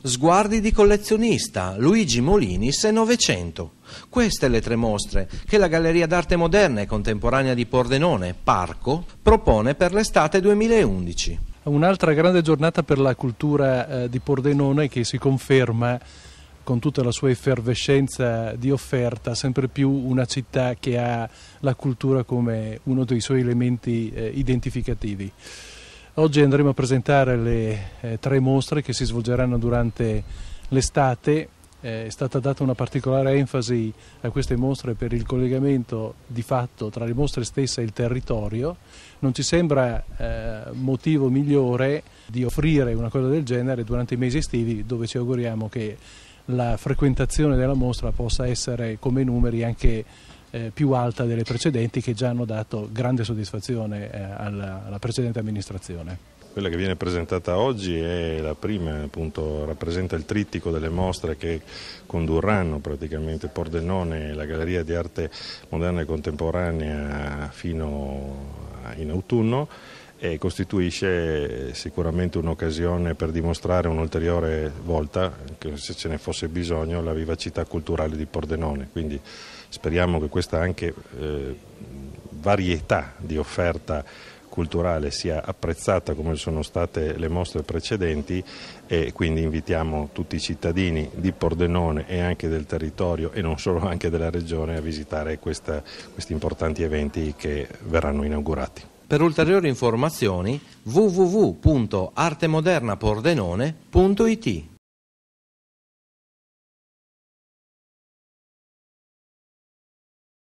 Sguardi di collezionista, Luigi Molinis e Novecento. Queste le tre mostre che la Galleria d'Arte Moderna e Contemporanea di Pordenone, Parco, propone per l'estate 2011. Un'altra grande giornata per la cultura eh, di Pordenone che si conferma con tutta la sua effervescenza di offerta, sempre più una città che ha la cultura come uno dei suoi elementi eh, identificativi. Oggi andremo a presentare le eh, tre mostre che si svolgeranno durante l'estate. Eh, è stata data una particolare enfasi a queste mostre per il collegamento di fatto tra le mostre stesse e il territorio. Non ci sembra eh, motivo migliore di offrire una cosa del genere durante i mesi estivi dove ci auguriamo che la frequentazione della mostra possa essere come numeri anche eh, più alta delle precedenti che già hanno dato grande soddisfazione eh, alla, alla precedente amministrazione. Quella che viene presentata oggi è la prima, appunto, rappresenta il trittico delle mostre che condurranno praticamente Pordenone e la Galleria di Arte Moderna e Contemporanea fino in autunno e costituisce sicuramente un'occasione per dimostrare un'ulteriore volta, se ce ne fosse bisogno, la vivacità culturale di Pordenone. Quindi speriamo che questa anche, eh, varietà di offerta culturale sia apprezzata come sono state le mostre precedenti e quindi invitiamo tutti i cittadini di Pordenone e anche del territorio e non solo anche della regione a visitare questa, questi importanti eventi che verranno inaugurati. Per ulteriori informazioni www.artemodernapordenone.it